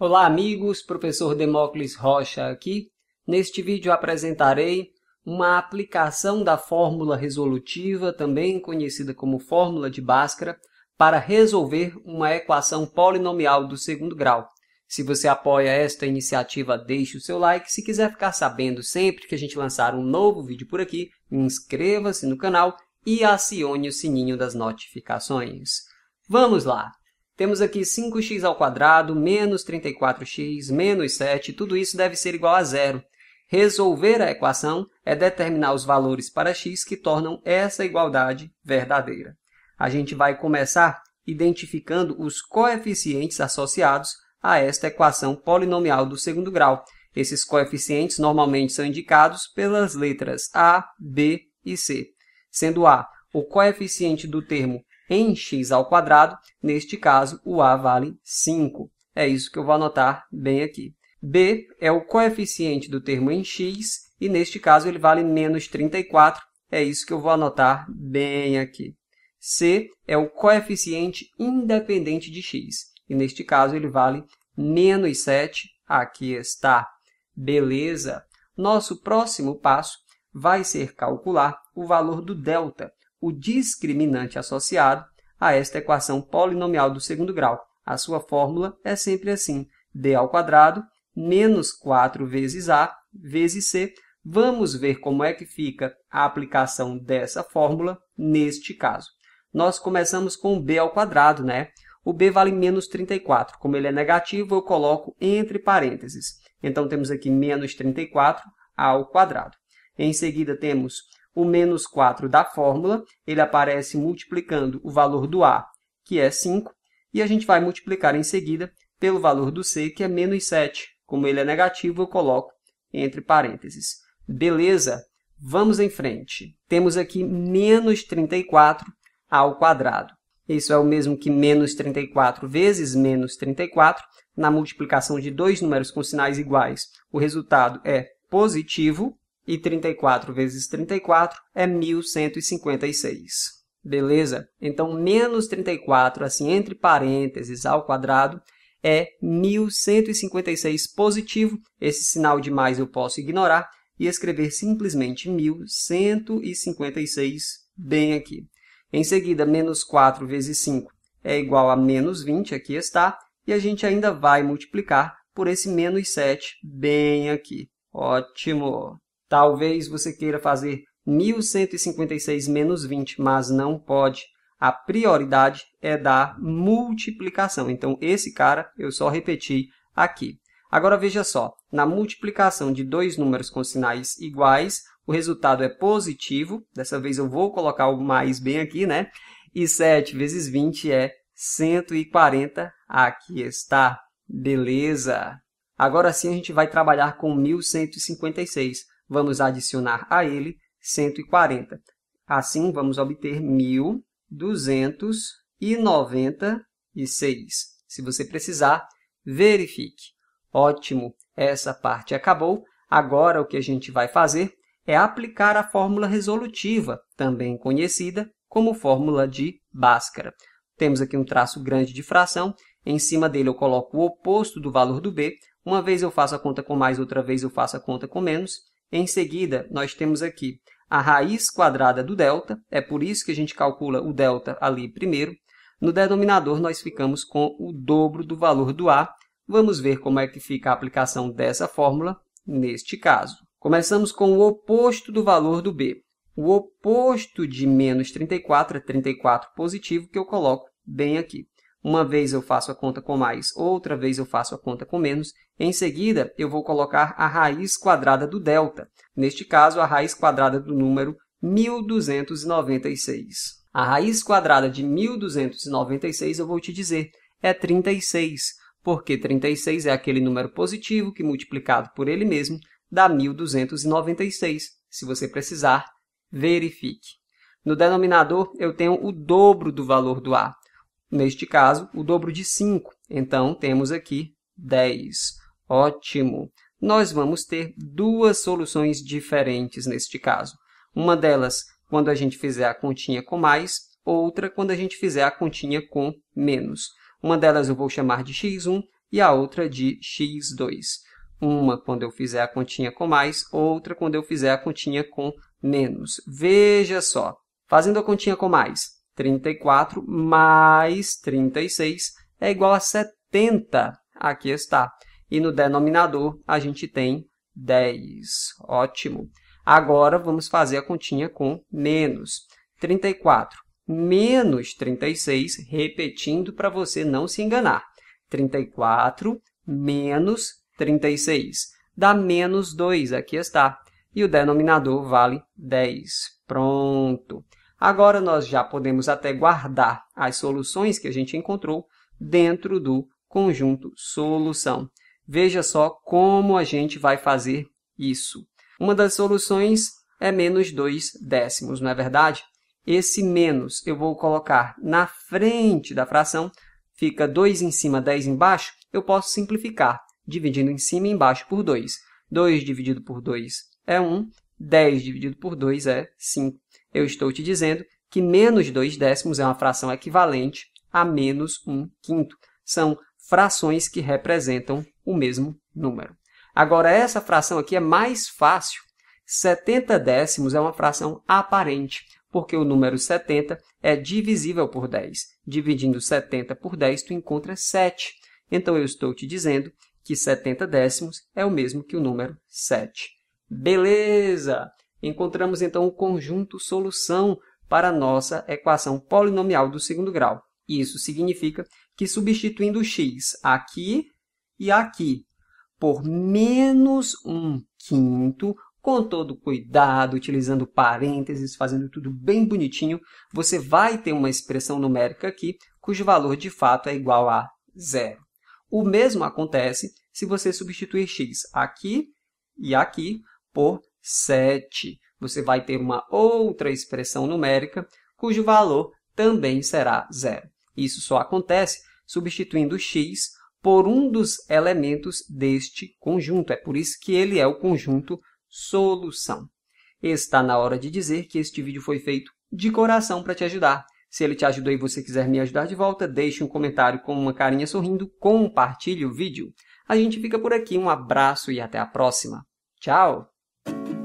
Olá amigos, professor Demócles Rocha aqui. Neste vídeo apresentarei uma aplicação da fórmula resolutiva, também conhecida como fórmula de Bhaskara, para resolver uma equação polinomial do segundo grau. Se você apoia esta iniciativa, deixe o seu like. Se quiser ficar sabendo sempre que a gente lançar um novo vídeo por aqui, inscreva-se no canal e acione o sininho das notificações. Vamos lá! Temos aqui 5x ao quadrado menos 34x menos 7, tudo isso deve ser igual a zero. Resolver a equação é determinar os valores para x que tornam essa igualdade verdadeira. A gente vai começar identificando os coeficientes associados a esta equação polinomial do segundo grau. Esses coeficientes normalmente são indicados pelas letras A, B e C, sendo A o coeficiente do termo em x ao quadrado, neste caso o a vale 5. É isso que eu vou anotar bem aqui. b é o coeficiente do termo em x e neste caso ele vale menos 34, é isso que eu vou anotar bem aqui. c é o coeficiente independente de x e neste caso ele vale menos 7, aqui está. Beleza! Nosso próximo passo vai ser calcular o valor do delta, o discriminante associado a esta equação polinomial do segundo grau. A sua fórmula é sempre assim: d ao quadrado menos 4 vezes a vezes c. Vamos ver como é que fica a aplicação dessa fórmula neste caso. Nós começamos com b ao quadrado, né? O b vale menos 34. Como ele é negativo, eu coloco entre parênteses. Então, temos aqui menos 34 ao quadrado. Em seguida, temos o menos 4 da fórmula, ele aparece multiplicando o valor do A, que é 5, e a gente vai multiplicar em seguida pelo valor do C, que é menos 7. Como ele é negativo, eu coloco entre parênteses. Beleza? Vamos em frente. Temos aqui menos 34 ao quadrado. Isso é o mesmo que menos 34 vezes menos 34. Na multiplicação de dois números com sinais iguais, o resultado é positivo. E 34 vezes 34 é 1156. Beleza? Então, menos 34, assim, entre parênteses, ao quadrado, é 1156 positivo. Esse sinal de mais eu posso ignorar e escrever simplesmente 1156 bem aqui. Em seguida, menos 4 vezes 5 é igual a menos 20, aqui está, e a gente ainda vai multiplicar por esse menos 7 bem aqui. Ótimo! Talvez você queira fazer 1156 menos 20, mas não pode. A prioridade é da multiplicação. Então, esse cara eu só repeti aqui. Agora veja só, na multiplicação de dois números com sinais iguais, o resultado é positivo. Dessa vez eu vou colocar o mais bem aqui, né? E 7 vezes 20 é 140. Aqui está. Beleza! Agora sim a gente vai trabalhar com 1156 vamos adicionar a ele 140. Assim, vamos obter 1.296. Se você precisar, verifique. Ótimo, essa parte acabou. Agora, o que a gente vai fazer é aplicar a fórmula resolutiva, também conhecida como fórmula de Bhaskara. Temos aqui um traço grande de fração, em cima dele eu coloco o oposto do valor do b, uma vez eu faço a conta com mais, outra vez eu faço a conta com menos, em seguida, nós temos aqui a raiz quadrada do delta, é por isso que a gente calcula o delta ali primeiro. No denominador, nós ficamos com o dobro do valor do A. Vamos ver como é que fica a aplicação dessa fórmula neste caso. Começamos com o oposto do valor do B. O oposto de menos 34 é 34 positivo, que eu coloco bem aqui. Uma vez eu faço a conta com mais, outra vez eu faço a conta com menos. Em seguida, eu vou colocar a raiz quadrada do delta. Neste caso, a raiz quadrada do número 1296. A raiz quadrada de 1296, eu vou te dizer, é 36, porque 36 é aquele número positivo que, multiplicado por ele mesmo, dá 1296. Se você precisar, verifique. No denominador, eu tenho o dobro do valor do A. Neste caso, o dobro de 5. Então, temos aqui 10. Ótimo! Nós vamos ter duas soluções diferentes neste caso. Uma delas quando a gente fizer a continha com mais, outra quando a gente fizer a continha com menos. Uma delas eu vou chamar de x1 e a outra de x2. Uma quando eu fizer a continha com mais, outra quando eu fizer a continha com menos. Veja só, fazendo a continha com mais, 34 mais 36 é igual a 70. Aqui está. E no denominador a gente tem 10. Ótimo. Agora vamos fazer a continha com menos. 34 menos 36, repetindo para você não se enganar. 34 menos 36 dá menos 2, aqui está. E o denominador vale 10. Pronto. Agora nós já podemos até guardar as soluções que a gente encontrou dentro do conjunto solução. Veja só como a gente vai fazer isso. Uma das soluções é menos 2 décimos, não é verdade? Esse menos eu vou colocar na frente da fração, fica 2 em cima, 10 embaixo, eu posso simplificar, dividindo em cima e embaixo por 2. 2 dividido por 2 é 1, 10 dividido por 2 é 5 eu estou te dizendo que menos 2 décimos é uma fração equivalente a menos 1 quinto. São frações que representam o mesmo número. Agora, essa fração aqui é mais fácil. 70 décimos é uma fração aparente, porque o número 70 é divisível por 10. Dividindo 70 por 10, tu encontra 7. Então, eu estou te dizendo que 70 décimos é o mesmo que o número 7. Beleza! Encontramos então o conjunto solução para nossa equação polinomial do segundo grau. Isso significa que substituindo x aqui e aqui por menos 1 quinto, com todo cuidado, utilizando parênteses, fazendo tudo bem bonitinho, você vai ter uma expressão numérica aqui cujo valor de fato é igual a zero. O mesmo acontece se você substituir x aqui e aqui por 7, você vai ter uma outra expressão numérica cujo valor também será zero. Isso só acontece substituindo x por um dos elementos deste conjunto. É por isso que ele é o conjunto solução. Está na hora de dizer que este vídeo foi feito de coração para te ajudar. Se ele te ajudou e você quiser me ajudar de volta, deixe um comentário com uma carinha sorrindo, compartilhe o vídeo. A gente fica por aqui, um abraço e até a próxima. Tchau! thank you